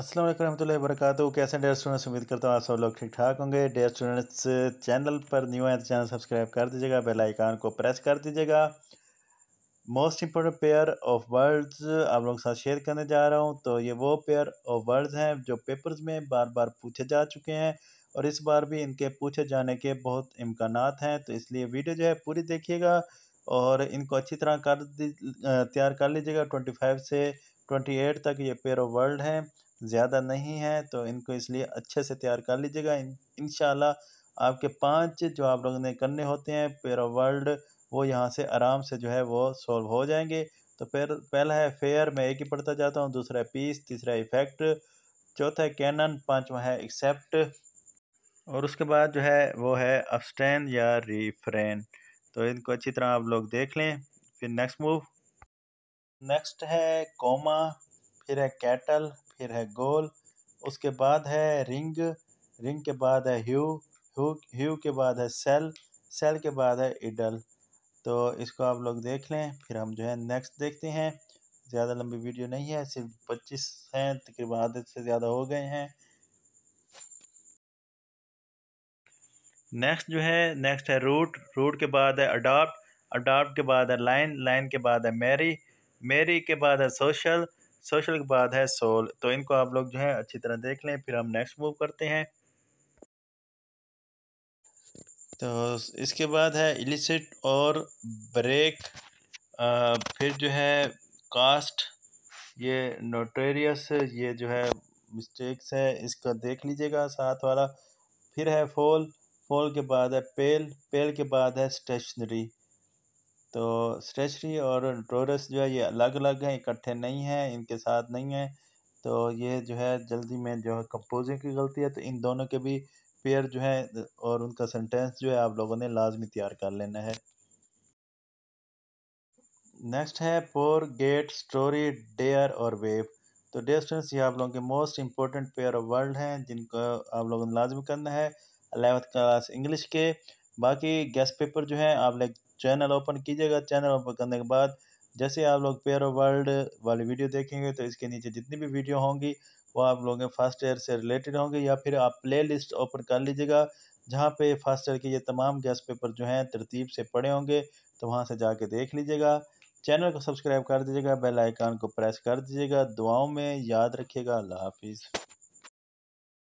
असल वरहमल वरक कैसे डेयर स्टूडेंट्स उम्मीद करता हूँ आप सब लोग ठीक ठाक होंगे डेयर स्टूडेंट्स चैनल पर न्यू है तो चैनल सब्सक्राइब कर दीजिएगा बेल आइकान को प्रेस कर दीजिएगा most important pair of words आप लोगों के साथ शेयर करने जा रहा हूँ तो ये वो पेयर ऑफ वर्ड्स हैं जो पेपर्स में बार बार पूछे जा चुके हैं और इस बार भी इनके पूछे जाने के बहुत इम्कान हैं तो इसलिए वीडियो जो है पूरी देखिएगा और इनको अच्छी तरह कर तैयार कर लीजिएगा ट्वेंटी फाइव से ट्वेंटी एट तक ये पेयर ऑफ वर्ल्ड हैं ज़्यादा नहीं है तो इनको इसलिए अच्छे से तैयार कर लीजिएगा इन आपके पांच जो आप लोगों ने करने होते हैं पेरा वर्ल्ड वो यहाँ से आराम से जो है वो सॉल्व हो जाएंगे तो फिर पहला है फेयर मैं एक ही पढ़ता जाता हूँ दूसरा है पीस तीसरा इफेक्ट चौथा है कैनन पाँचवा है एक्सेप्ट और उसके बाद जो है वो है अपस्टैन या रिफ्रेन तो इनको अच्छी तरह आप लोग देख लें फिर नेक्स्ट मूव नेक्स्ट है कोमा फिर है कैटल फिर है गोल उसके बाद है रिंग रिंग के बाद है ह्यू ह्यू ह्यू के बाद है सेल सेल के बाद है इडल तो इसको आप लोग देख लें फिर हम जो है नेक्स्ट देखते हैं ज़्यादा लंबी वीडियो नहीं है सिर्फ पच्चीस हैं तकरीबन आधे से ज़्यादा हो गए हैं नेक्स्ट जो है नेक्स्ट है रूट रूट के बाद है अडाप्ट अडाप्ट के बाद है लाइन लाइन के बाद है मैरी मैरी के बाद है सोशल सोशल के बाद है सोल तो इनको आप लोग जो है अच्छी तरह देख लें फिर हम नेक्स्ट मूव करते हैं तो इसके बाद है इलिसिट और ब्रेक आ, फिर जो है कास्ट ये नोटेरियस ये जो है मिस्टेक्स है इसका देख लीजिएगा साथ वाला फिर है फोल फोल के बाद है पेल पेल के बाद है स्टेशनरी तो स्टेशनरी और ट्रोरस जो है ये अलग अलग हैं इकट्ठे नहीं हैं इनके साथ नहीं है तो ये जो है जल्दी में जो है कंपोजिंग की गलती है तो इन दोनों के भी पेयर जो है और उनका सेंटेंस जो है आप लोगों ने लाजमी तैयार कर लेना है नेक्स्ट है पोर गेट स्टोरी डेयर और वेव तो डेयर स्टूडेंट्स ये आप लोगों के most important pair of world हैं जिनको आप लोगों ने लाजमी करना है अलेवंथ क्लास इंग्लिश के बाकी गैस पेपर जो है आप लाइक चैनल ओपन कीजिएगा चैनल ओपन करने के बाद जैसे आप लोग पेयर वर्ल्ड वाली वीडियो देखेंगे तो इसके नीचे जितनी भी वीडियो होंगी वो आप लोग फर्स्ट एयर से रिलेटेड होंगे या फिर आप प्ले लिस्ट ओपन कर लीजिएगा जहाँ पे फर्स्ट एयर के ये तमाम गैस पेपर जो हैं तरतीब से पड़े होंगे तो वहाँ से जाके देख लीजिएगा चैनल को सब्सक्राइब कर दीजिएगा बेल आइकान को प्रेस कर दीजिएगा दुआओं में याद रखिएगा अल्लाह हाफिज़